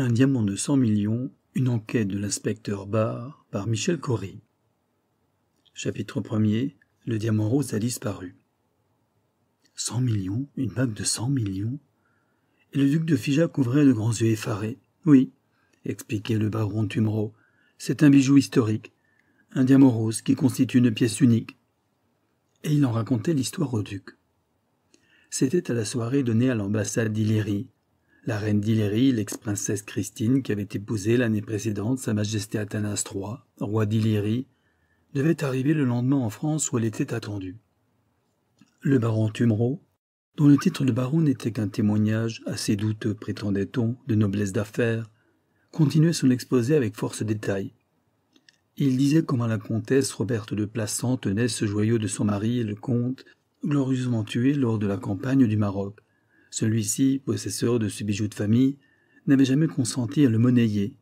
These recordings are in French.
Un diamant de cent millions, une enquête de l'inspecteur Barr par Michel Cory. Chapitre 1 Le diamant rose a disparu. Cent millions Une bague de cent millions Et le duc de Figeac couvrait de grands yeux effarés. Oui, expliquait le baron Tumereau, c'est un bijou historique, un diamant rose qui constitue une pièce unique. Et il en racontait l'histoire au duc. C'était à la soirée donnée à l'ambassade d'Illyrie, la reine d'Ilérie, l'ex-princesse Christine, qui avait épousé l'année précédente Sa Majesté Athanas III, roi d'Ilérie, devait arriver le lendemain en France où elle était attendue. Le baron Tumereau, dont le titre de baron n'était qu'un témoignage assez douteux, prétendait-on, de noblesse d'affaires, continuait son exposé avec force détail. Il disait comment la comtesse Roberte de Plassans tenait ce joyau de son mari, le comte, glorieusement tué lors de la campagne du Maroc, celui-ci, possesseur de ce bijou de famille, n'avait jamais consenti à le monnayer.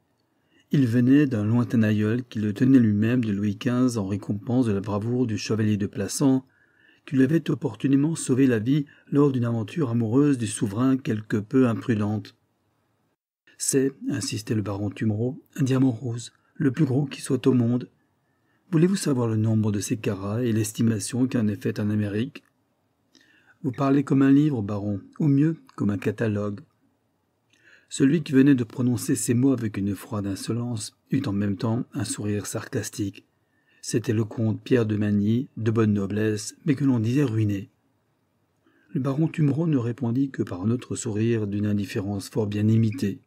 Il venait d'un lointain aïeul qui le tenait lui-même de Louis XV en récompense de la bravoure du chevalier de Plassans, qui lui avait opportunément sauvé la vie lors d'une aventure amoureuse du souverain quelque peu imprudente. C'est, insistait le baron Tumereau, un diamant rose, le plus gros qui soit au monde. Voulez-vous savoir le nombre de ces carats et l'estimation qu'en est faite en Amérique vous parlez comme un livre, baron, ou mieux, comme un catalogue. Celui qui venait de prononcer ces mots avec une froide insolence eut en même temps un sourire sarcastique. C'était le comte Pierre de Magny, de bonne noblesse, mais que l'on disait ruiné. Le baron Tumereau ne répondit que par un autre sourire d'une indifférence fort bien imitée.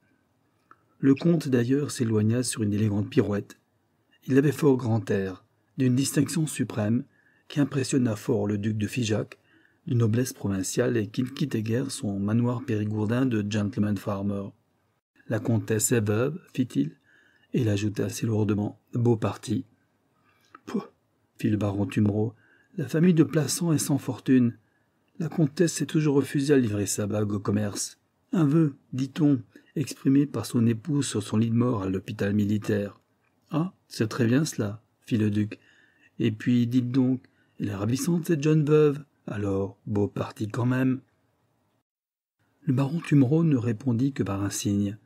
Le comte d'ailleurs s'éloigna sur une élégante pirouette. Il avait fort grand air, d'une distinction suprême, qui impressionna fort le duc de Figeac, une noblesse provinciale et qu'il quittait guère son manoir périgourdin de gentleman farmer. La comtesse est veuve, fit-il, et il ajouta assez lourdement Beau parti. Pouh fit le baron Tumereau, la famille de Plassans est sans fortune. La comtesse s'est toujours refusée à livrer sa bague au commerce. Un vœu, dit-on, exprimé par son épouse sur son lit de mort à l'hôpital militaire. Ah, c'est très bien cela, fit le duc. Et puis, dites donc, elle est ravissante cette jeune veuve. Alors, beau parti quand même. Le baron Tumereau ne répondit que par un signe.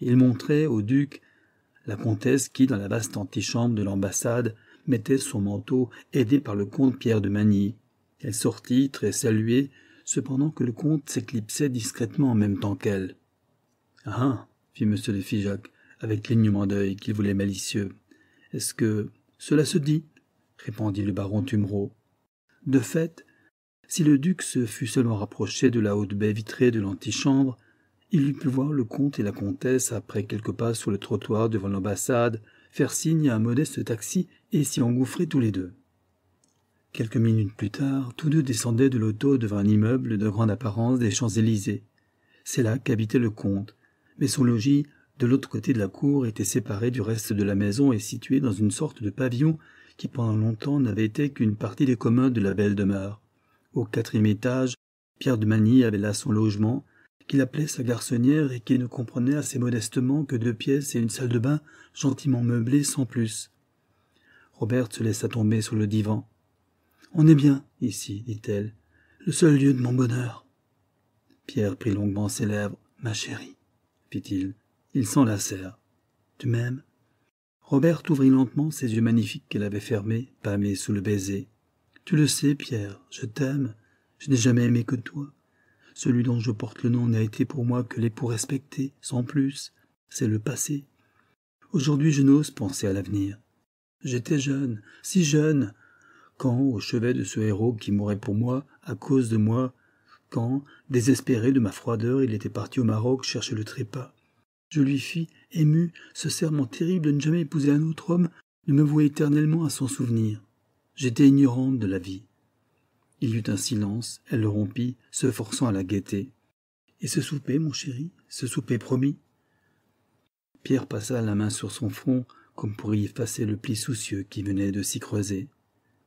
Il montrait au duc la comtesse qui, dans la vaste antichambre de l'ambassade, mettait son manteau, aidée par le comte Pierre de Magny. Elle sortit, très saluée, cependant que le comte s'éclipsait discrètement en même temps qu'elle. Ah fit M. de Figeac, avec l'ignement d'œil qu'il voulait malicieux. Est-ce que. Cela se dit répondit le baron Tumereau. De fait, si le duc se fût seulement rapproché de la haute baie vitrée de l'antichambre, il eût pu voir le comte et la comtesse, après quelques pas sur le trottoir devant l'ambassade, faire signe à un modeste taxi et s'y engouffrer tous les deux. Quelques minutes plus tard, tous deux descendaient de l'auto devant un immeuble de grande apparence des Champs-Élysées. C'est là qu'habitait le comte, mais son logis, de l'autre côté de la cour, était séparé du reste de la maison et situé dans une sorte de pavillon qui pendant longtemps n'avait été qu'une partie des communs de la belle demeure. Au quatrième étage, Pierre de Magny avait là son logement, qu'il appelait sa garçonnière et qui ne comprenait assez modestement que deux pièces et une salle de bain gentiment meublées sans plus. Robert se laissa tomber sur le divan. On est bien, ici, dit-elle, le seul lieu de mon bonheur. Pierre prit longuement ses lèvres. Ma chérie, fit-il. Ils s'enlacèrent. Tu m'aimes Robert ouvrit lentement ses yeux magnifiques qu'elle avait fermés, pâmés sous le baiser. Tu le sais, Pierre, je t'aime, je n'ai jamais aimé que toi. Celui dont je porte le nom n'a été pour moi que l'époux respecté, sans plus. C'est le passé. Aujourd'hui, je n'ose penser à l'avenir. J'étais jeune, si jeune, quand, au chevet de ce héros qui mourait pour moi, à cause de moi, quand, désespéré de ma froideur, il était parti au Maroc chercher le trépas. Je lui fis, ému, ce serment terrible de ne jamais épouser un autre homme, de me vouer éternellement à son souvenir. J'étais ignorante de la vie. Il y eut un silence, elle le rompit, se forçant à la gaieté. — Et ce souper, mon chéri, ce souper promis Pierre passa la main sur son front comme pour y effacer le pli soucieux qui venait de s'y creuser.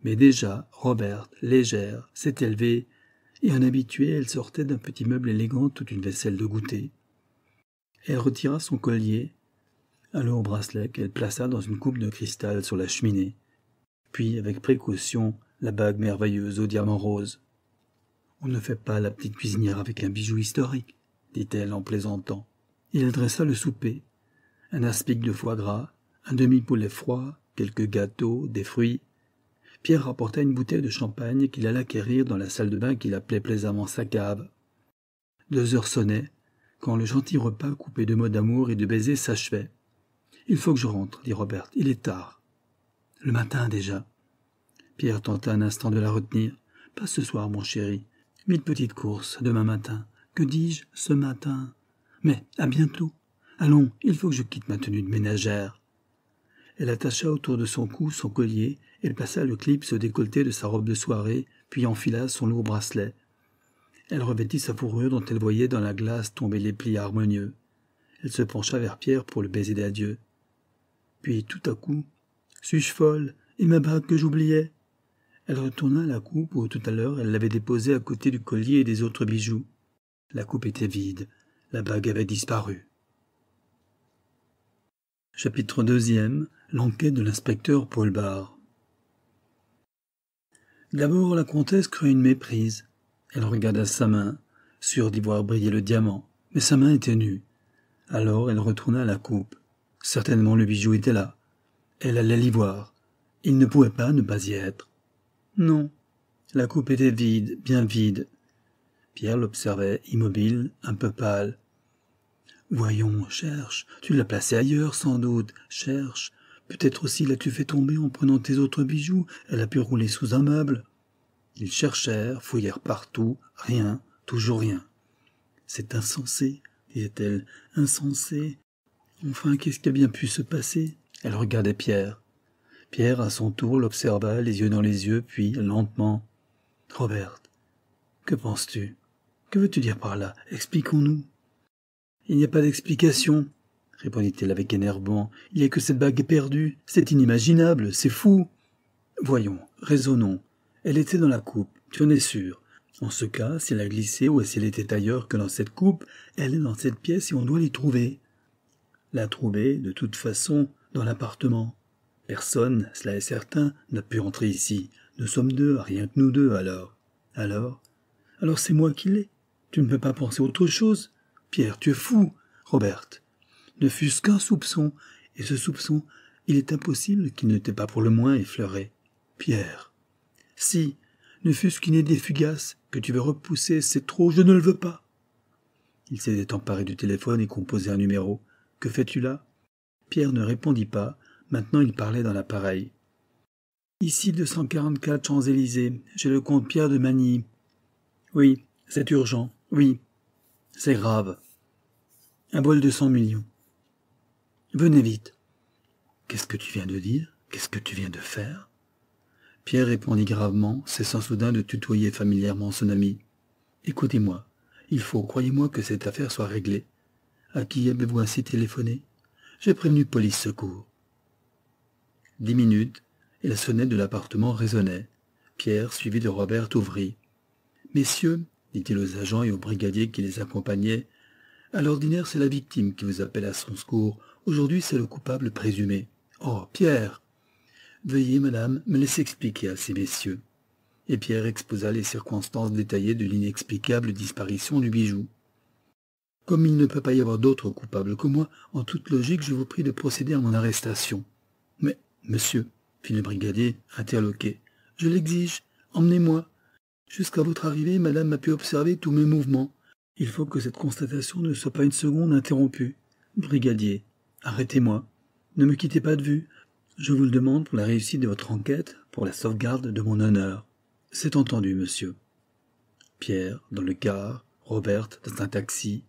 Mais déjà, Roberte, légère, s'est élevée, et en habituée, elle sortait d'un petit meuble élégant toute une vaisselle de goûter. Elle retira son collier, un lourd bracelet qu'elle plaça dans une coupe de cristal sur la cheminée puis avec précaution la bague merveilleuse au diamant rose. On ne fait pas la petite cuisinière avec un bijou historique, dit-elle en plaisantant. Il dressa le souper. Un aspic de foie gras, un demi-poulet froid, quelques gâteaux, des fruits. Pierre rapporta une bouteille de champagne qu'il alla quérir dans la salle de bain qu'il appelait plaisamment sa cave. Deux heures sonnaient, quand le gentil repas coupé de mots d'amour et de baisers s'achevait. Il faut que je rentre, dit Robert, il est tard. Le matin déjà. Pierre tenta un instant de la retenir. Pas ce soir, mon chéri. Mille petites courses, demain matin. Que dis-je, ce matin Mais à bientôt. Allons, il faut que je quitte ma tenue de ménagère. Elle attacha autour de son cou son collier, elle plaça le clip se décolleté de sa robe de soirée, puis enfila son lourd bracelet. Elle revêtit sa fourrure dont elle voyait dans la glace tomber les plis harmonieux. Elle se pencha vers Pierre pour le baiser d'adieu. Puis tout à coup, suis-je folle Et ma bague que j'oubliais Elle retourna à la coupe où tout à l'heure elle l'avait déposée à côté du collier et des autres bijoux. La coupe était vide, la bague avait disparu. Chapitre 2 L'enquête de l'inspecteur Paul Bar. D'abord, la comtesse crut une méprise. Elle regarda sa main, sûre d'y voir briller le diamant, mais sa main était nue. Alors elle retourna à la coupe. Certainement le bijou était là, elle allait l'y voir. Il ne pouvait pas ne pas y être. Non. La coupe était vide, bien vide. Pierre l'observait, immobile, un peu pâle. Voyons, cherche. Tu l'as placée ailleurs, sans doute. Cherche. Peut-être aussi l'as-tu fait tomber en prenant tes autres bijoux. Elle a pu rouler sous un meuble. Ils cherchèrent, fouillèrent partout. Rien, toujours rien. C'est insensé, disait-elle. Insensé. Enfin, qu'est-ce qui a bien pu se passer elle regardait Pierre. Pierre, à son tour, l'observa, les yeux dans les yeux, puis, lentement, Robert, que penses-tu Que veux-tu dire par là Expliquons-nous. Il n'y a pas d'explication, répondit-elle avec énervement. Il n'y a que cette bague perdue. C'est inimaginable, c'est fou. Voyons, raisonnons. Elle était dans la coupe, tu en es sûr. En ce cas, si elle a glissé ou si elle était ailleurs que dans cette coupe, elle est dans cette pièce et on doit l'y trouver. La trouver, de toute façon, dans l'appartement. Personne, cela est certain, n'a pu entrer ici. Nous sommes deux, rien que nous deux, alors. Alors Alors c'est moi qui l'ai. Tu ne peux pas penser autre chose. Pierre, tu es fou. Robert. Ne fût-ce qu'un soupçon, et ce soupçon, il est impossible qu'il ne t'ait pas pour le moins effleuré. Pierre. Si, ne fût-ce qu'une idée fugace que tu veux repousser, c'est trop, je ne le veux pas. Il s'était emparé du téléphone et composé un numéro. Que fais-tu là Pierre ne répondit pas. Maintenant, il parlait dans l'appareil. Ici 244 Champs-Élysées, J'ai le comte Pierre de Magny. Oui, c'est urgent. Oui, c'est grave. Un bol de cent millions. Venez vite. Qu'est-ce que tu viens de dire Qu'est-ce que tu viens de faire Pierre répondit gravement, cessant soudain de tutoyer familièrement son ami. Écoutez-moi, il faut, croyez-moi, que cette affaire soit réglée. À qui avez-vous ainsi téléphoné j'ai prévenu police secours. Dix minutes, et la sonnette de l'appartement résonnait. Pierre, suivi de Robert, ouvrit. Messieurs, dit-il aux agents et aux brigadiers qui les accompagnaient, à l'ordinaire, c'est la victime qui vous appelle à son secours. Aujourd'hui, c'est le coupable présumé. Oh, Pierre Veuillez, madame, me laisser expliquer à ces messieurs. Et Pierre exposa les circonstances détaillées de l'inexplicable disparition du bijou. Comme il ne peut pas y avoir d'autre coupable que moi, en toute logique, je vous prie de procéder à mon arrestation. Mais, monsieur, fit le brigadier, interloqué, je l'exige, emmenez-moi. Jusqu'à votre arrivée, madame a pu observer tous mes mouvements. Il faut que cette constatation ne soit pas une seconde interrompue. Brigadier, arrêtez-moi. Ne me quittez pas de vue. Je vous le demande pour la réussite de votre enquête, pour la sauvegarde de mon honneur. C'est entendu, monsieur. Pierre, dans le car, Robert, dans un taxi,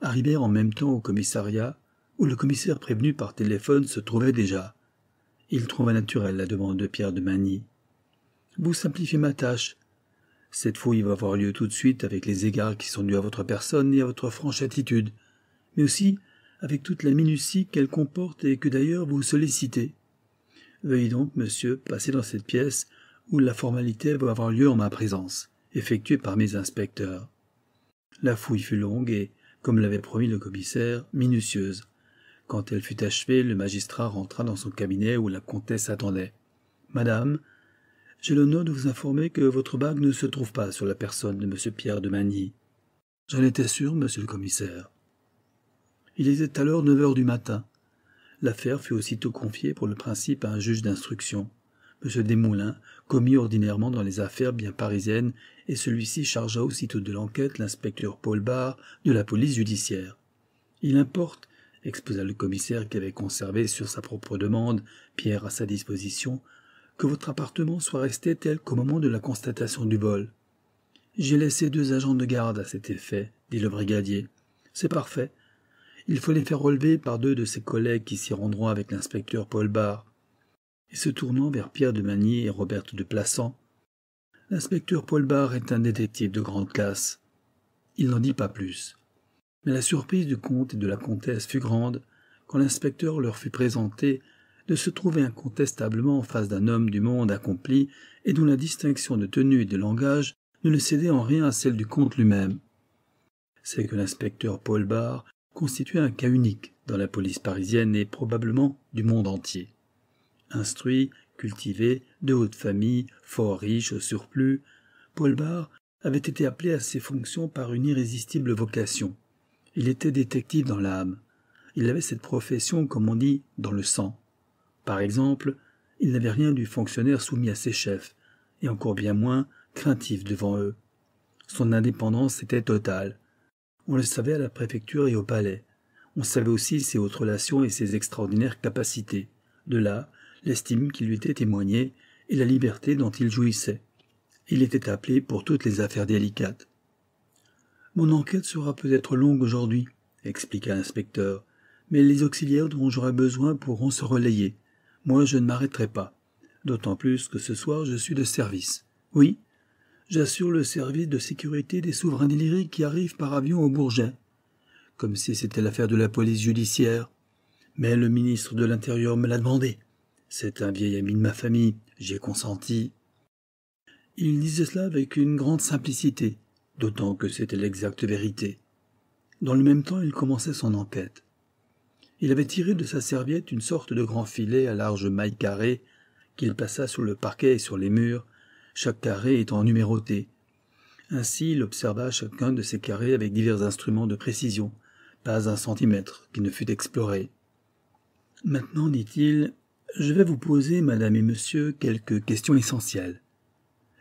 arrivèrent en même temps au commissariat, où le commissaire prévenu par téléphone se trouvait déjà. Il trouva naturelle la demande de Pierre de Magny. Vous simplifiez ma tâche. Cette fouille va avoir lieu tout de suite avec les égards qui sont dus à votre personne et à votre franche attitude, mais aussi avec toute la minutie qu'elle comporte et que d'ailleurs vous sollicitez. Veuillez donc, monsieur, passer dans cette pièce où la formalité va avoir lieu en ma présence, effectuée par mes inspecteurs. La fouille fut longue et, comme l'avait promis le commissaire, minutieuse. Quand elle fut achevée, le magistrat rentra dans son cabinet où la comtesse attendait. Madame, j'ai l'honneur de vous informer que votre bague ne se trouve pas sur la personne de M. Pierre de Magny. J'en étais sûr, monsieur le commissaire. Il était alors neuf heures du matin. L'affaire fut aussitôt confiée pour le principe à un juge d'instruction. M. Desmoulins, commis ordinairement dans les affaires bien parisiennes, et celui-ci chargea aussitôt de l'enquête l'inspecteur Paul Bar de la police judiciaire. Il importe, exposa le commissaire qui avait conservé sur sa propre demande Pierre à sa disposition, que votre appartement soit resté tel qu'au moment de la constatation du vol. J'ai laissé deux agents de garde à cet effet, dit le brigadier. C'est parfait. Il faut les faire relever par deux de ses collègues qui s'y rendront avec l'inspecteur Paul Bar et se tournant vers Pierre de Magny et Robert de Plassans. L'inspecteur Paul Barre est un détective de grande classe. Il n'en dit pas plus. Mais la surprise du comte et de la comtesse fut grande quand l'inspecteur leur fut présenté de se trouver incontestablement en face d'un homme du monde accompli et dont la distinction de tenue et de langage ne le cédait en rien à celle du comte lui-même. C'est que l'inspecteur Paul Barre constituait un cas unique dans la police parisienne et probablement du monde entier instruit, cultivé, de haute famille, fort riche au surplus, Paul Barr avait été appelé à ses fonctions par une irrésistible vocation. Il était détective dans l'âme. Il avait cette profession, comme on dit, dans le sang. Par exemple, il n'avait rien du fonctionnaire soumis à ses chefs, et encore bien moins craintif devant eux. Son indépendance était totale. On le savait à la préfecture et au palais. On savait aussi ses hautes relations et ses extraordinaires capacités. De là, l'estime qui lui était témoignée et la liberté dont il jouissait. Il était appelé pour toutes les affaires délicates. Mon enquête sera peut-être longue aujourd'hui, expliqua l'inspecteur, mais les auxiliaires dont j'aurai besoin pourront se relayer. Moi, je ne m'arrêterai pas, d'autant plus que ce soir je suis de service. Oui, j'assure le service de sécurité des souverains délirés qui arrivent par avion au Bourget. Comme si c'était l'affaire de la police judiciaire. Mais le ministre de l'Intérieur me l'a demandé. C'est un vieil ami de ma famille, j'ai consenti. Il disait cela avec une grande simplicité, d'autant que c'était l'exacte vérité. Dans le même temps, il commençait son enquête. Il avait tiré de sa serviette une sorte de grand filet à large maille carrées qu'il passa sur le parquet et sur les murs, chaque carré étant numéroté. Ainsi, il observa chacun de ces carrés avec divers instruments de précision, pas un centimètre qui ne fut exploré. Maintenant, dit-il, je vais vous poser, madame et monsieur, quelques questions essentielles.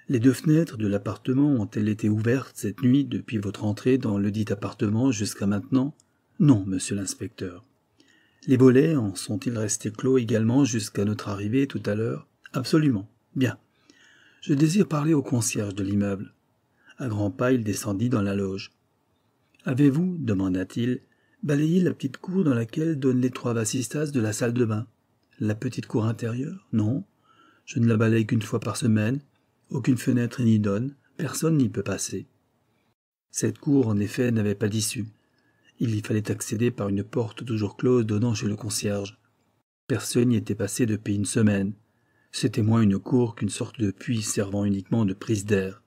Les deux fenêtres de l'appartement ont-elles été ouvertes cette nuit depuis votre entrée dans le dit appartement jusqu'à maintenant Non, monsieur l'inspecteur. Les volets en sont-ils restés clos également jusqu'à notre arrivée tout à l'heure Absolument. Bien. Je désire parler au concierge de l'immeuble. À grands pas, il descendit dans la loge. Avez-vous, demanda-t-il, balayé la petite cour dans laquelle donnent les trois bassistas de la salle de bain la petite cour intérieure Non. Je ne la balaye qu'une fois par semaine. Aucune fenêtre n'y donne. Personne n'y peut passer. Cette cour, en effet, n'avait pas d'issue. Il y fallait accéder par une porte toujours close donnant chez le concierge. Personne n'y était passé depuis une semaine. C'était moins une cour qu'une sorte de puits servant uniquement de prise d'air.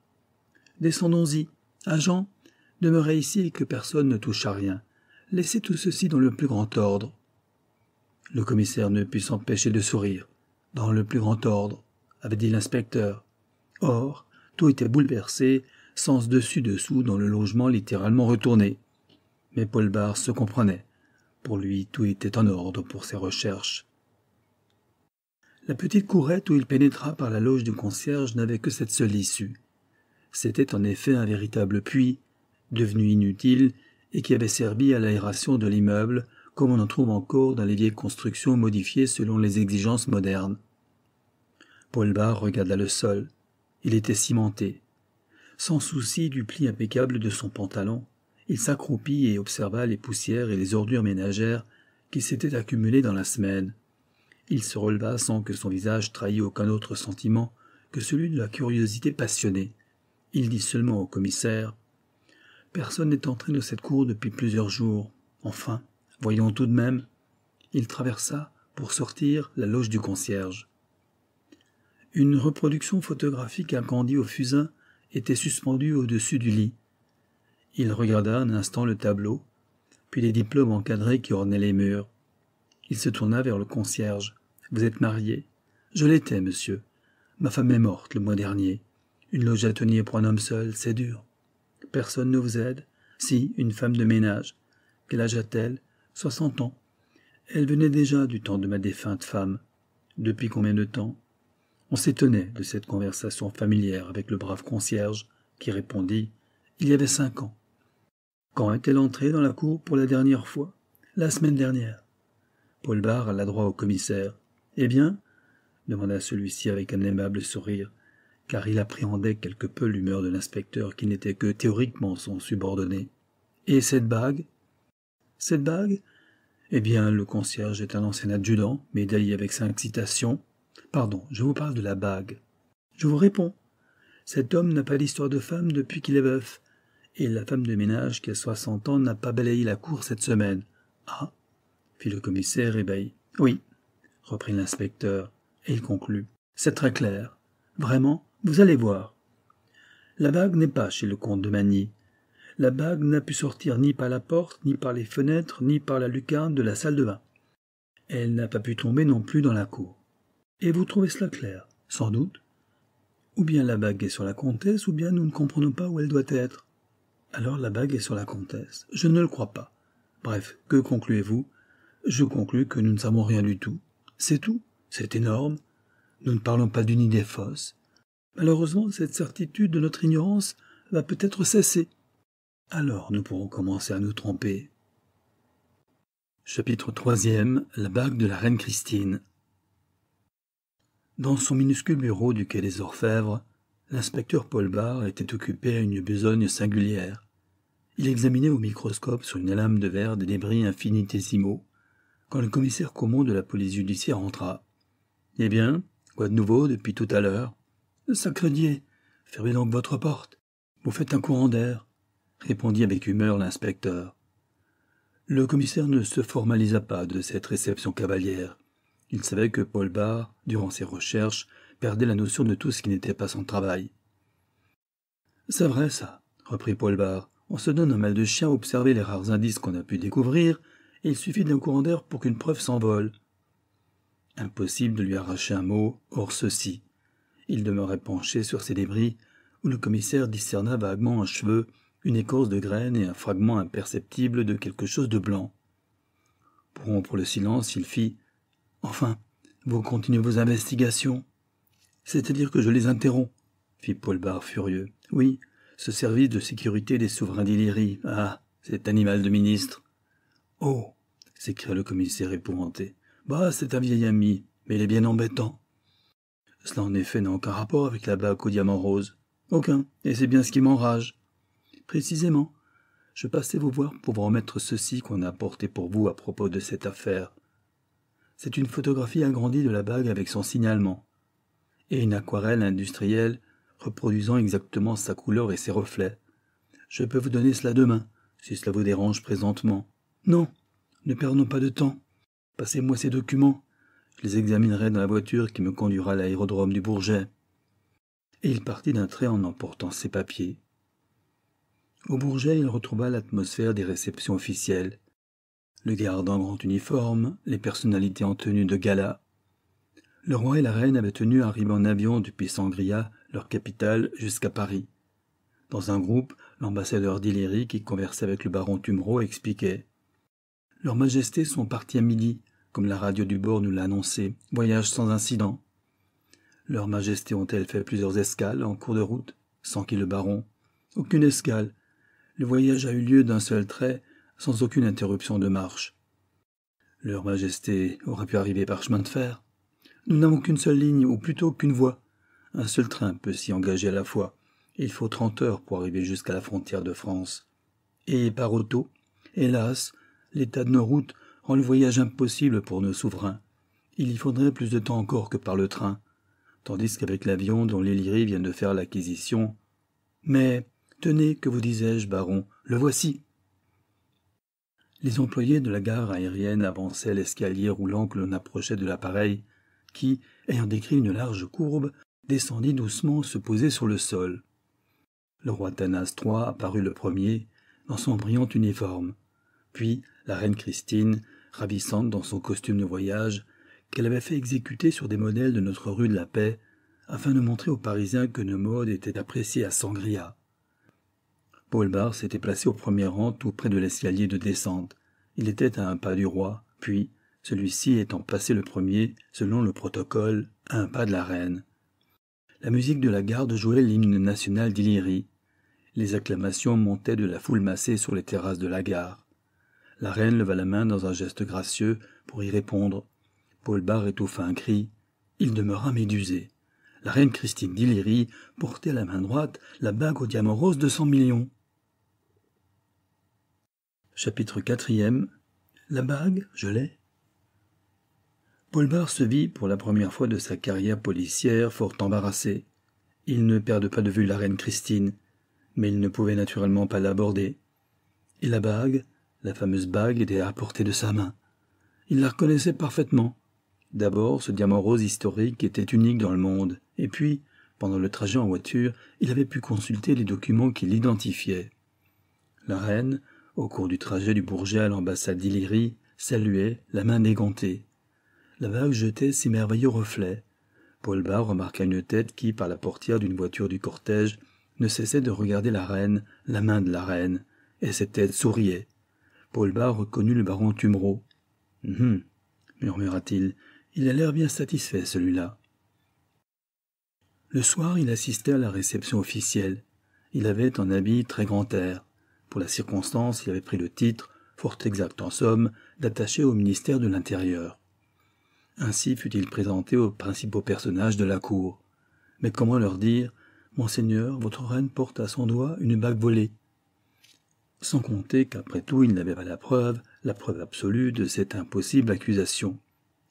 Descendons-y. Agent, demeurez ici et que personne ne touche à rien. Laissez tout ceci dans le plus grand ordre. Le commissaire ne put s'empêcher de sourire. Dans le plus grand ordre, avait dit l'inspecteur. Or, tout était bouleversé, sens dessus-dessous dans le logement littéralement retourné. Mais Paul Barr se comprenait. Pour lui, tout était en ordre pour ses recherches. La petite courette où il pénétra par la loge du concierge n'avait que cette seule issue. C'était en effet un véritable puits, devenu inutile et qui avait servi à l'aération de l'immeuble comme on en trouve encore dans les vieilles constructions modifiées selon les exigences modernes. Paul Barre regarda le sol. Il était cimenté. Sans souci du pli impeccable de son pantalon, il s'accroupit et observa les poussières et les ordures ménagères qui s'étaient accumulées dans la semaine. Il se releva sans que son visage trahît aucun autre sentiment que celui de la curiosité passionnée. Il dit seulement au commissaire Personne n'est entré dans cette cour depuis plusieurs jours. Enfin, Voyons tout de même. Il traversa, pour sortir, la loge du concierge. Une reproduction photographique agrandie au fusain était suspendue au-dessus du lit. Il regarda un instant le tableau, puis les diplômes encadrés qui ornaient les murs. Il se tourna vers le concierge. Vous êtes marié Je l'étais, monsieur. Ma femme est morte le mois dernier. Une loge à tenir pour un homme seul, c'est dur. Personne ne vous aide Si, une femme de ménage. Quel âge a-t-elle soixante ans. Elle venait déjà du temps de ma défunte femme. Depuis combien de temps On s'étonnait de cette conversation familière avec le brave concierge, qui répondit Il y avait cinq ans. Quand est-elle entrée dans la cour pour la dernière fois La semaine dernière. Paul Barr, alla droit au commissaire. Eh bien demanda celui-ci avec un aimable sourire, car il appréhendait quelque peu l'humeur de l'inspecteur qui n'était que théoriquement son subordonné. Et cette bague cette bague Eh bien, le concierge est un ancien adjudant, médaillé avec sa excitation. »« Pardon, je vous parle de la bague. Je vous réponds. Cet homme n'a pas l'histoire de femme depuis qu'il est veuf. Et la femme de ménage qui a soixante ans n'a pas balayé la cour cette semaine. Ah fit le commissaire ébahi. Oui, reprit l'inspecteur, et il conclut. C'est très clair. Vraiment, vous allez voir. La bague n'est pas chez le comte de Magny la bague n'a pu sortir ni par la porte, ni par les fenêtres, ni par la lucarne de la salle de bain. Elle n'a pas pu tomber non plus dans la cour. Et vous trouvez cela clair, sans doute Ou bien la bague est sur la comtesse, ou bien nous ne comprenons pas où elle doit être. Alors la bague est sur la comtesse. Je ne le crois pas. Bref, que concluez-vous Je conclus que nous ne savons rien du tout. C'est tout. C'est énorme. Nous ne parlons pas d'une idée fausse. Malheureusement, cette certitude de notre ignorance va peut-être cesser alors nous pourrons commencer à nous tromper. Chapitre 3 La bague de la reine Christine. Dans son minuscule bureau du quai des Orfèvres, l'inspecteur Paul Bar était occupé à une besogne singulière. Il examinait au microscope sur une lame de verre des débris infinitésimaux, quand le commissaire commun de la police judiciaire entra. Eh bien, quoi de nouveau depuis tout à l'heure Sacredier, fermez donc votre porte. Vous faites un courant d'air répondit avec humeur l'inspecteur. Le commissaire ne se formalisa pas de cette réception cavalière. Il savait que Paul Barr, durant ses recherches, perdait la notion de tout ce qui n'était pas son travail. C'est vrai, ça, reprit Paul Barr. On se donne un mal de chien à observer les rares indices qu'on a pu découvrir, et il suffit d'un courant d'air pour qu'une preuve s'envole. Impossible de lui arracher un mot hors ceci. Il demeurait penché sur ses débris, où le commissaire discerna vaguement un cheveu une écorce de graines et un fragment imperceptible de quelque chose de blanc. Pour rompre le silence, il fit Enfin, vous continuez vos investigations. C'est-à-dire que je les interromps, fit Paul furieux. Oui, ce service de sécurité des souverains d'Illyrie. Ah, cet animal de ministre. Oh s'écria le commissaire épouvanté. Bah, c'est un vieil ami, mais il est bien embêtant. Cela en effet n'a aucun rapport avec la bague au diamant rose. Aucun, et c'est bien ce qui m'enrage. Précisément. Je passais vous voir pour vous remettre ceci qu'on a apporté pour vous à propos de cette affaire. C'est une photographie agrandie de la bague avec son signalement, et une aquarelle industrielle reproduisant exactement sa couleur et ses reflets. Je peux vous donner cela demain, si cela vous dérange présentement. Non, ne perdons pas de temps. Passez-moi ces documents. Je les examinerai dans la voiture qui me conduira à l'aérodrome du Bourget. Et il partit d'un trait en emportant ses papiers. Au Bourget, il retrouva l'atmosphère des réceptions officielles. Le garde en grand uniforme, les personnalités en tenue de gala. Le roi et la reine avaient tenu un en avion depuis Sangria, leur capitale, jusqu'à Paris. Dans un groupe, l'ambassadeur d'Illéry, qui conversait avec le baron Tumreau, expliquait Leur majesté sont partis à midi, comme la radio du bord nous l'a annoncé, voyage sans incident. Leur majesté ont-elles fait plusieurs escales en cours de route, sans qu'il le baron Aucune escale, le voyage a eu lieu d'un seul trait, sans aucune interruption de marche. Leur Majesté aurait pu arriver par chemin de fer. Nous n'avons qu'une seule ligne, ou plutôt qu'une voie. Un seul train peut s'y engager à la fois. Il faut trente heures pour arriver jusqu'à la frontière de France. Et par auto, hélas, l'état de nos routes rend le voyage impossible pour nos souverains. Il y faudrait plus de temps encore que par le train, tandis qu'avec l'avion dont l'Élyrie vient de faire l'acquisition. Mais Tenez, que vous disais-je, baron, le voici. Les employés de la gare aérienne avançaient l'escalier roulant que l'on approchait de l'appareil, qui, ayant décrit une large courbe, descendit doucement se poser sur le sol. Le roi Thanas III apparut le premier, dans son brillant uniforme, puis la reine Christine, ravissante dans son costume de voyage, qu'elle avait fait exécuter sur des modèles de notre rue de la Paix, afin de montrer aux Parisiens que nos modes étaient appréciés à Sangria. Paul Barr s'était placé au premier rang tout près de l'escalier de descente. Il était à un pas du roi, puis, celui-ci étant passé le premier, selon le protocole, à un pas de la reine. La musique de la garde jouait l'hymne national d'Illyrie. Les acclamations montaient de la foule massée sur les terrasses de la gare. La reine leva la main dans un geste gracieux pour y répondre. Paul Barr étouffa un cri. Il demeura médusé. La reine Christine d'Illyrie portait à la main droite la bague au diamant rose de cent millions. Chapitre 4 La bague, je l'ai. Paul se vit, pour la première fois de sa carrière policière, fort embarrassé. Il ne perdait pas de vue la reine Christine, mais il ne pouvait naturellement pas l'aborder. Et la bague, la fameuse bague, était à portée de sa main. Il la reconnaissait parfaitement. D'abord, ce diamant rose historique était unique dans le monde, et puis, pendant le trajet en voiture, il avait pu consulter les documents qui l'identifiaient. La reine, au cours du trajet du Bourget à l'ambassade d'Illyrie, saluait, la main dégantée. La vague jetait ses merveilleux reflets. Paul remarqua une tête qui, par la portière d'une voiture du cortège, ne cessait de regarder la reine, la main de la reine, et cette tête souriait. Paul reconnut le baron Tumereau. Hum, hum murmura-t-il, il a l'air bien satisfait, celui-là. Le soir, il assistait à la réception officielle. Il avait un habit très grand air. Pour la circonstance, il avait pris le titre, fort exact en somme, d'attaché au ministère de l'Intérieur. Ainsi fut-il présenté aux principaux personnages de la cour. Mais comment leur dire Monseigneur, votre reine porte à son doigt une bague volée Sans compter qu'après tout, il n'avait pas la preuve, la preuve absolue de cette impossible accusation.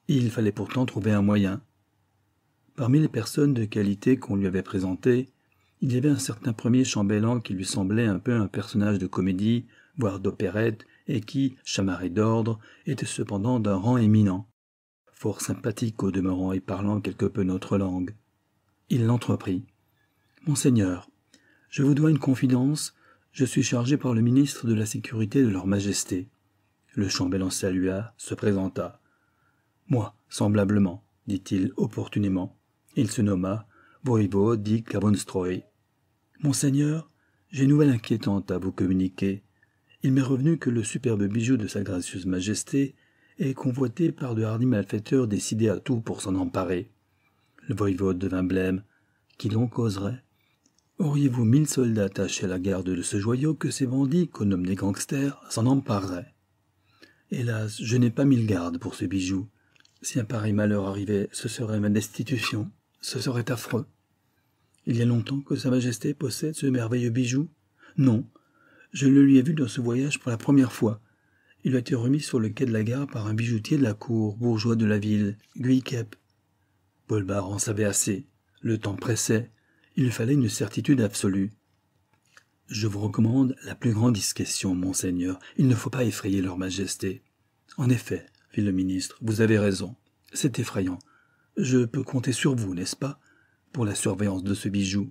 Il fallait pourtant trouver un moyen. Parmi les personnes de qualité qu'on lui avait présentées, il y avait un certain premier chambellan qui lui semblait un peu un personnage de comédie, voire d'opérette, et qui, chamarré d'ordre, était cependant d'un rang éminent, fort sympathique au demeurant et parlant quelque peu notre langue. Il l'entreprit. Monseigneur, je vous dois une confidence, je suis chargé par le ministre de la Sécurité de leur Majesté. Le chambellan salua, se présenta. Moi, semblablement, dit-il opportunément. Il se nomma Monseigneur, j'ai une nouvelle inquiétante à vous communiquer. Il m'est revenu que le superbe bijou de Sa Gracieuse Majesté est convoité par de hardis malfaiteurs décidés à tout pour s'en emparer. Le voïvode devint blême. Qui l'on causerait Auriez-vous mille soldats attachés à la garde de ce joyau que ces bandits, qu'on nomme des gangsters, s'en empareraient Hélas, je n'ai pas mille gardes pour ce bijou. Si un pareil malheur arrivait, ce serait ma destitution, ce serait affreux. Il y a longtemps que Sa Majesté possède ce merveilleux bijou Non, je le lui ai vu dans ce voyage pour la première fois. Il a été remis sur le quai de la gare par un bijoutier de la cour, bourgeois de la ville, Guykep. Paul Bar en savait assez. Le temps pressait. Il fallait une certitude absolue. Je vous recommande la plus grande discrétion, monseigneur. Il ne faut pas effrayer leur majesté. En effet, fit le ministre, vous avez raison. C'est effrayant. Je peux compter sur vous, n'est-ce pas pour la surveillance de ce bijou.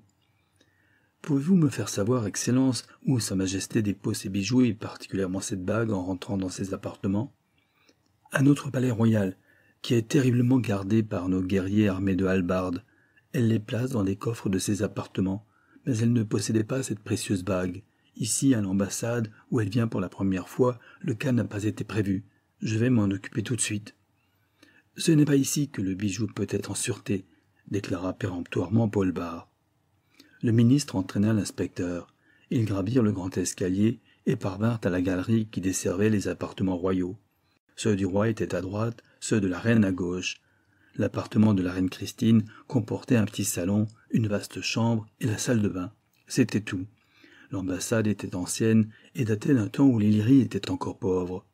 Pouvez-vous me faire savoir, Excellence, où Sa Majesté dépose ses bijoux et particulièrement cette bague en rentrant dans ses appartements À notre palais royal, qui est terriblement gardé par nos guerriers armés de halbardes. Elle les place dans les coffres de ses appartements, mais elle ne possédait pas cette précieuse bague. Ici, à l'ambassade, où elle vient pour la première fois, le cas n'a pas été prévu. Je vais m'en occuper tout de suite. Ce n'est pas ici que le bijou peut être en sûreté déclara péremptoirement Paul Barr. Le ministre entraîna l'inspecteur. Ils gravirent le grand escalier et parvinrent à la galerie qui desservait les appartements royaux. Ceux du roi étaient à droite, ceux de la reine à gauche. L'appartement de la reine Christine comportait un petit salon, une vaste chambre et la salle de bain. C'était tout. L'ambassade était ancienne et datait d'un temps où l'Illyrie était encore pauvre.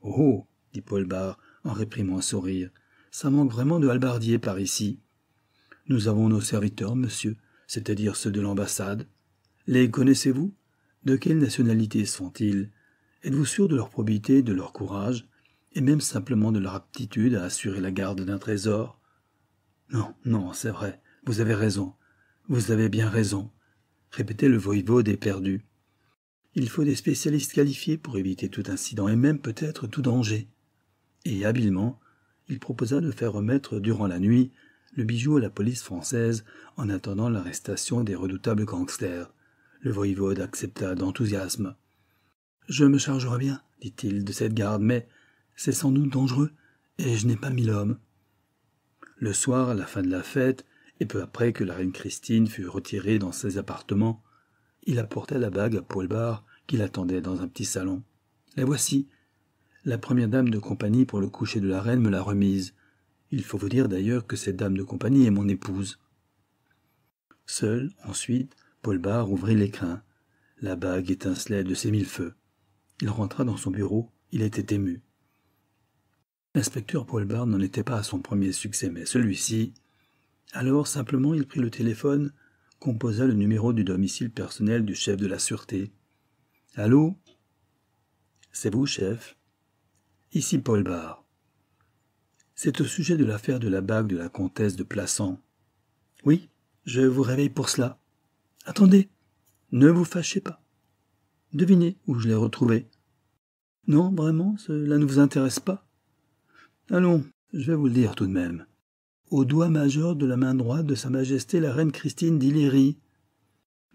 Oh dit Paul Barr en réprimant un sourire. Ça manque vraiment de halbardiers par ici. Nous avons nos serviteurs, monsieur, c'est-à-dire ceux de l'ambassade. Les connaissez-vous De quelle nationalité sont-ils Êtes-vous sûr de leur probité, de leur courage, et même simplement de leur aptitude à assurer la garde d'un trésor Non, non, c'est vrai, vous avez raison, vous avez bien raison, répétait le voïvode éperdu. Il faut des spécialistes qualifiés pour éviter tout incident et même peut-être tout danger. Et habilement, il proposa de faire remettre durant la nuit le bijou à la police française en attendant l'arrestation des redoutables gangsters. Le voïvode accepta d'enthousiasme. Je me chargerai bien, dit-il, de cette garde, mais c'est sans doute dangereux, et je n'ai pas mis l'homme. Le soir, à la fin de la fête, et peu après que la reine Christine fut retirée dans ses appartements, il apporta la bague à Paul Bar, qui l'attendait dans un petit salon. La voici. La première dame de compagnie pour le coucher de la reine me l'a remise. Il faut vous dire d'ailleurs que cette dame de compagnie est mon épouse. Seul, ensuite, Paul Barr ouvrit l'écrin. La bague étincelait de ses mille feux. Il rentra dans son bureau, il était ému. L'inspecteur Paul Barr n'en était pas à son premier succès, mais celui-ci. Alors, simplement, il prit le téléphone, composa le numéro du domicile personnel du chef de la sûreté. Allô C'est vous, chef Ici Paul c'est au sujet de l'affaire de la bague de la comtesse de Plassans. Oui, je vous réveille pour cela. Attendez, ne vous fâchez pas. Devinez où je l'ai retrouvée. Non, vraiment, cela ne vous intéresse pas. Allons, je vais vous le dire tout de même. Au doigt majeur de la main droite de Sa Majesté la Reine Christine d'Illyrie.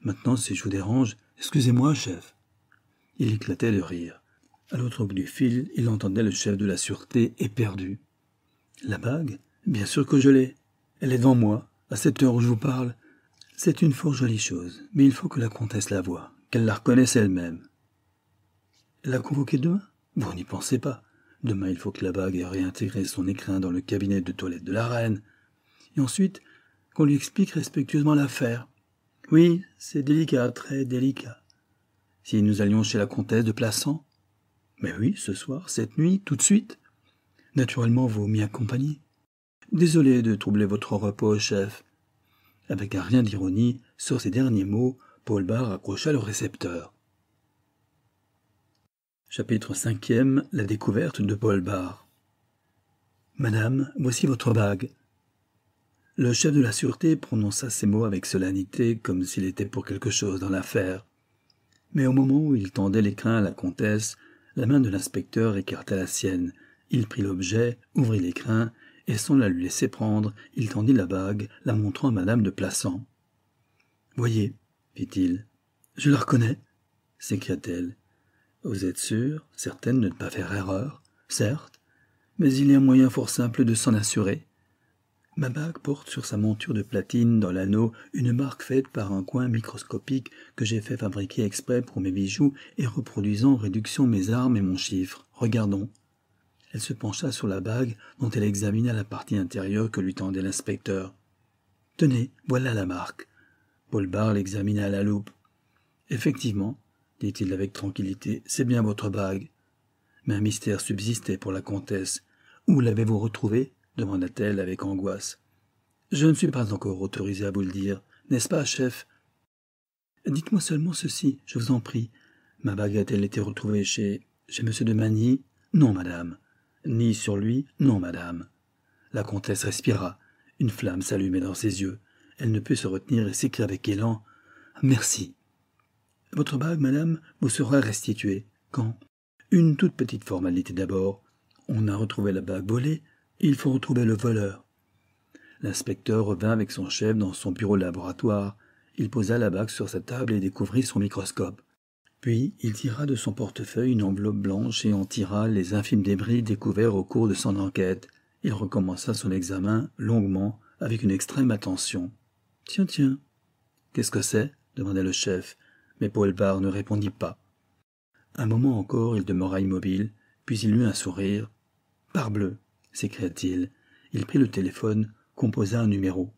Maintenant, si je vous dérange, excusez-moi, chef. Il éclatait de rire. À l'autre bout du fil, il entendait le chef de la sûreté éperdu. La bague Bien sûr que je l'ai. Elle est devant moi, à cette heure où je vous parle. C'est une fort jolie chose, mais il faut que la comtesse la voie, qu'elle la reconnaisse elle-même. La convoquer demain Vous n'y pensez pas. Demain, il faut que la bague ait réintégré son écrin dans le cabinet de toilette de la reine. Et ensuite, qu'on lui explique respectueusement l'affaire. Oui, c'est délicat, très délicat. Si nous allions chez la comtesse de Plassans Mais oui, ce soir, cette nuit, tout de suite. Naturellement, vous m'y accompagnez. Désolé de troubler votre repos, chef. Avec un rien d'ironie, sur ces derniers mots, Paul Barr accrocha le récepteur. Chapitre 5 La découverte de Paul Barr « Madame, voici votre bague. Le chef de la sûreté prononça ces mots avec solennité, comme s'il était pour quelque chose dans l'affaire. Mais au moment où il tendait l'écrin à la comtesse, la main de l'inspecteur écarta la sienne, il prit l'objet, ouvrit l'écrin, et sans la lui laisser prendre, il tendit la bague, la montrant à madame de Plassans. Voyez, fit-il, je la reconnais, s'écria-t-elle. Vous êtes sûre, certaine de ne pas faire erreur, certes, mais il y a un moyen fort simple de s'en assurer. Ma bague porte sur sa monture de platine dans l'anneau une marque faite par un coin microscopique que j'ai fait fabriquer exprès pour mes bijoux et reproduisant en réduction mes armes et mon chiffre. Regardons elle se pencha sur la bague dont elle examina la partie intérieure que lui tendait l'inspecteur. Tenez, voilà la marque. Paul l'examina à la loupe. Effectivement, dit-il avec tranquillité, c'est bien votre bague. Mais un mystère subsistait pour la comtesse. Où l'avez-vous retrouvée demanda-t-elle avec angoisse. Je ne suis pas encore autorisé à vous le dire, n'est-ce pas, chef Dites-moi seulement ceci, je vous en prie. Ma bague a-t-elle été retrouvée chez. chez M. de Magny Non, madame ni sur lui. Non, madame. La comtesse respira. Une flamme s'allumait dans ses yeux. Elle ne put se retenir et s'écria avec élan. Merci. Votre bague, madame, vous sera restituée. Quand Une toute petite formalité d'abord. On a retrouvé la bague volée, il faut retrouver le voleur. L'inspecteur revint avec son chef dans son bureau laboratoire. Il posa la bague sur sa table et découvrit son microscope. Puis il tira de son portefeuille une enveloppe blanche et en tira les infimes débris découverts au cours de son enquête. Il recommença son examen longuement, avec une extrême attention. Tiens, tiens. Qu'est-ce que c'est demanda le chef, mais Paul Barr ne répondit pas. Un moment encore, il demeura immobile, puis il eut un sourire. Parbleu s'écria-t-il. Il prit le téléphone, composa un numéro.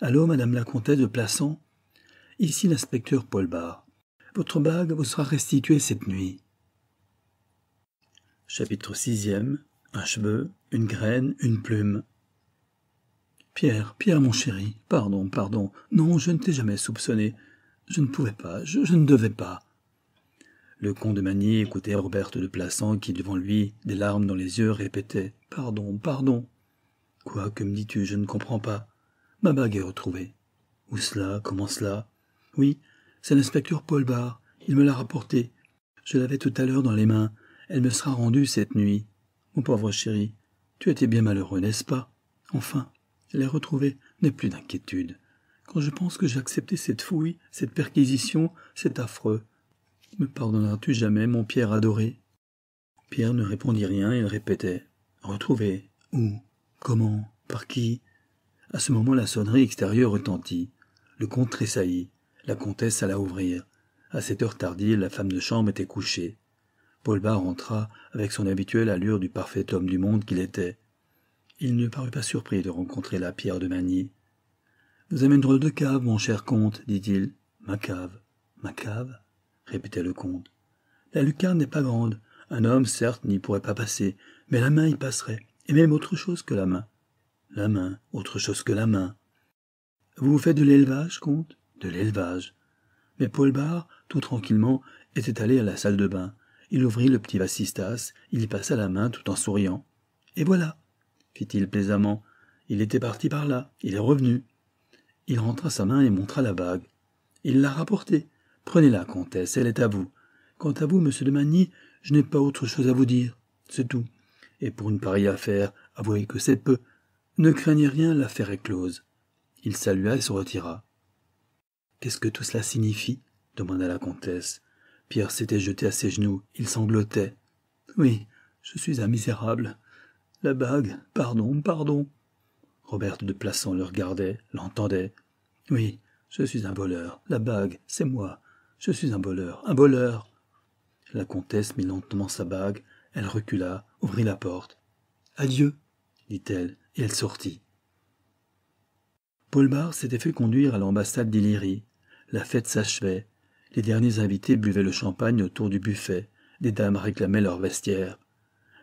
Allô, madame la comtesse de Plassans Ici l'inspecteur Paul votre bague vous sera restituée cette nuit. Chapitre sixième Un cheveu, une graine, une plume. Pierre, Pierre, mon chéri, pardon, pardon. Non, je ne t'ai jamais soupçonné. Je ne pouvais pas, je, ne devais pas. Le comte de Magny écoutait Roberte de Plassans qui, devant lui, des larmes dans les yeux, répétait Pardon, pardon. Quoi, que me dis-tu Je ne comprends pas. Ma bague est retrouvée. Où cela Comment cela Oui, c'est l'inspecteur Paul Barr. Il me l'a rapporté. Je l'avais tout à l'heure dans les mains. Elle me sera rendue cette nuit. Mon pauvre chéri, tu étais bien malheureux, n'est-ce pas Enfin, elle est retrouvée. n'est plus d'inquiétude. Quand je pense que j'ai accepté cette fouille, cette perquisition, c'est affreux. Me pardonneras-tu jamais, mon Pierre adoré Pierre ne répondit rien, il répétait. retrouvé Où Comment Par qui À ce moment la sonnerie extérieure retentit. Le comte tressaillit. La comtesse alla ouvrir. À cette heure tardive, la femme de chambre était couchée. Paul Bas rentra avec son habituelle allure du parfait homme du monde qu'il était. Il ne parut pas surpris de rencontrer la pierre de Magny. Vous avez une drôle de cave, mon cher comte, dit-il. Ma cave, ma cave, répétait le comte. La lucarne n'est pas grande. Un homme, certes, n'y pourrait pas passer, mais la main y passerait, et même autre chose que la main. La main, autre chose que la main. Vous faites de l'élevage, comte de l'élevage. Mais Paul Barre, tout tranquillement, était allé à la salle de bain. Il ouvrit le petit vasistas, il y passa la main tout en souriant. Et voilà, fit-il plaisamment. Il était parti par là, il est revenu. Il rentra sa main et montra la bague. Il l'a rapportée. Prenez-la, comtesse, elle est à vous. Quant à vous, monsieur de Magny, je n'ai pas autre chose à vous dire. C'est tout. Et pour une pareille affaire, avouez que c'est peu. Ne craignez rien, l'affaire est close. Il salua et se retira. Qu'est-ce que tout cela signifie demanda la comtesse. Pierre s'était jeté à ses genoux. Il sanglotait. Oui, je suis un misérable. La bague, pardon, pardon. Roberte de Plassans le regardait, l'entendait. Oui, je suis un voleur. La bague, c'est moi. Je suis un voleur, un voleur. La comtesse mit lentement sa bague. Elle recula, ouvrit la porte. Adieu, dit-elle, et elle sortit. Paul s'était fait conduire à l'ambassade d'Illyrie la fête s'achevait. Les derniers invités buvaient le champagne autour du buffet. Des dames réclamaient leurs vestiaires.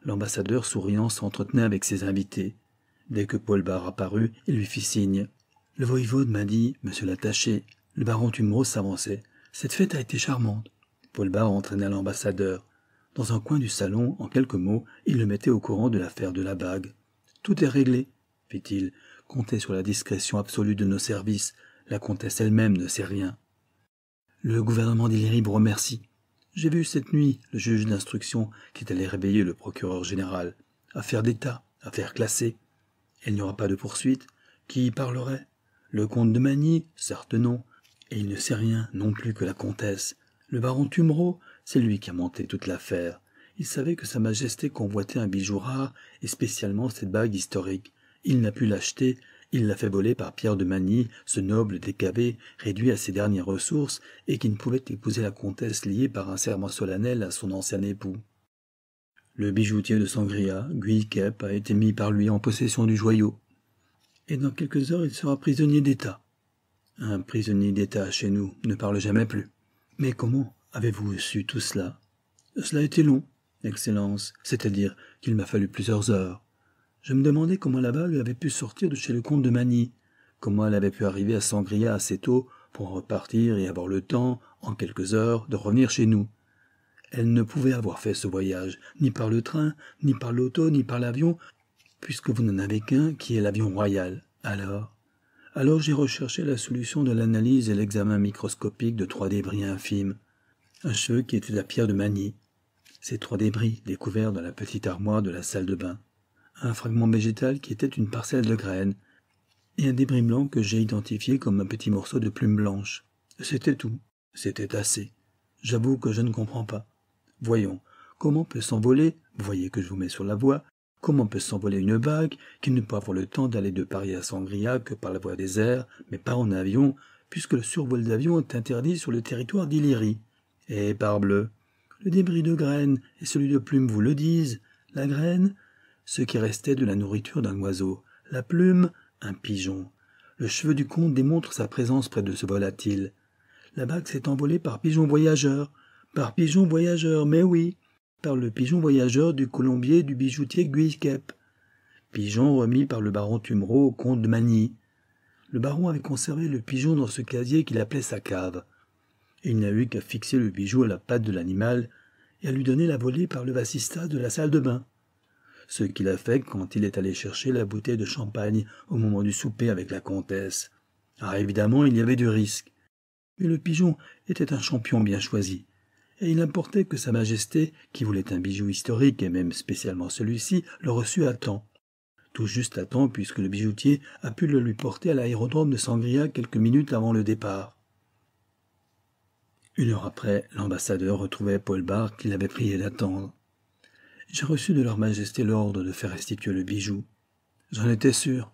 L'ambassadeur souriant s'entretenait avec ses invités. Dès que Paul Bar apparut, il lui fit signe. Le voïvode m'a dit, monsieur l'attaché. Le baron Tumros s'avançait. Cette fête a été charmante. Paul Bar entraîna l'ambassadeur. Dans un coin du salon, en quelques mots, il le mettait au courant de l'affaire de la bague. Tout est réglé, fit-il. Comptez sur la discrétion absolue de nos services. La comtesse elle-même ne sait rien. Le gouvernement vous remercie. J'ai vu cette nuit le juge d'instruction qui est allé réveiller le procureur général. Affaire d'État, affaire classée. Il n'y aura pas de poursuite. Qui y parlerait Le comte de Magny Certes non. Et il ne sait rien non plus que la comtesse. Le baron Tumereau, c'est lui qui a monté toute l'affaire. Il savait que Sa Majesté convoitait un bijou rare et spécialement cette bague historique. Il n'a pu l'acheter il l'a fait voler par Pierre de Magny, ce noble décavé, réduit à ses dernières ressources, et qui ne pouvait épouser la comtesse liée par un serment solennel à son ancien époux. Le bijoutier de Sangria, Guy Kep, a été mis par lui en possession du joyau. Et dans quelques heures, il sera prisonnier d'État. Un prisonnier d'État chez nous ne parle jamais plus. Mais comment avez-vous su tout cela Cela a été long, Excellence, c'est-à-dire qu'il m'a fallu plusieurs heures. Je me demandais comment la lui avait pu sortir de chez le comte de magny comment elle avait pu arriver à Sangria assez tôt pour repartir et avoir le temps, en quelques heures, de revenir chez nous. Elle ne pouvait avoir fait ce voyage, ni par le train, ni par l'auto, ni par l'avion, puisque vous n'en avez qu'un qui est l'avion royal. Alors Alors j'ai recherché la solution de l'analyse et l'examen microscopique de trois débris infimes. Un cheveu qui était la pierre de magny Ces trois débris découverts dans la petite armoire de la salle de bain un fragment végétal qui était une parcelle de graines, et un débris blanc que j'ai identifié comme un petit morceau de plume blanche. C'était tout. C'était assez. J'avoue que je ne comprends pas. Voyons, comment peut s'envoler, vous voyez que je vous mets sur la voie, comment peut s'envoler une bague qui ne peut avoir le temps d'aller de Paris à Sangria que par la voie des airs, mais pas en avion, puisque le survol d'avion est interdit sur le territoire d'Illyrie. Eh, parbleu, le débris de graines et celui de plume vous le disent, la graine, ce qui restait de la nourriture d'un oiseau, la plume, un pigeon. Le cheveu du comte démontre sa présence près de ce volatile. La bague s'est envolée par pigeon voyageur, par pigeon voyageur, mais oui, par le pigeon voyageur du colombier du bijoutier Guisquep. Pigeon remis par le baron Tumereau au comte de Magny. Le baron avait conservé le pigeon dans ce casier qu'il appelait sa cave. Il n'a eu qu'à fixer le bijou à la patte de l'animal et à lui donner la volée par le vassista de la salle de bain ce qu'il a fait quand il est allé chercher la bouteille de champagne au moment du souper avec la comtesse. Ah évidemment, il y avait du risque. Mais le pigeon était un champion bien choisi, et il importait que Sa Majesté, qui voulait un bijou historique et même spécialement celui-ci, le reçût à temps. Tout juste à temps, puisque le bijoutier a pu le lui porter à l'aérodrome de Sangria quelques minutes avant le départ. Une heure après, l'ambassadeur retrouvait Paul Bart qu'il avait prié d'attendre. J'ai reçu de leur majesté l'ordre de faire restituer le bijou. J'en étais sûr.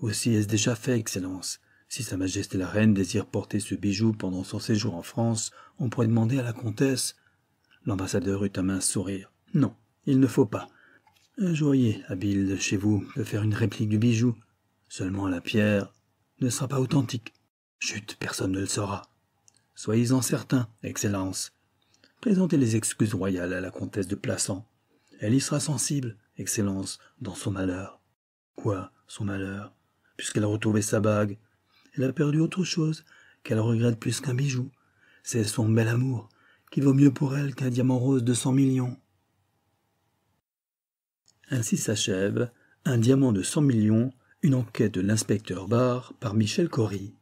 Aussi est-ce déjà fait, Excellence. Si Sa Majesté la Reine désire porter ce bijou pendant son séjour en France, on pourrait demander à la comtesse. L'ambassadeur eut un mince sourire. Non, il ne faut pas. Un joaillier habile de chez vous peut faire une réplique du bijou. Seulement la pierre ne sera pas authentique. Chut, personne ne le saura. Soyez-en certain, Excellence. Présentez les excuses royales à la comtesse de Plassans. Elle y sera sensible, Excellence, dans son malheur. Quoi, son malheur Puisqu'elle a retrouvé sa bague. Elle a perdu autre chose qu'elle regrette plus qu'un bijou. C'est son bel amour, qui vaut mieux pour elle qu'un diamant rose de cent millions. Ainsi s'achève Un diamant de cent millions, une enquête de l'inspecteur Barr par Michel Corrie.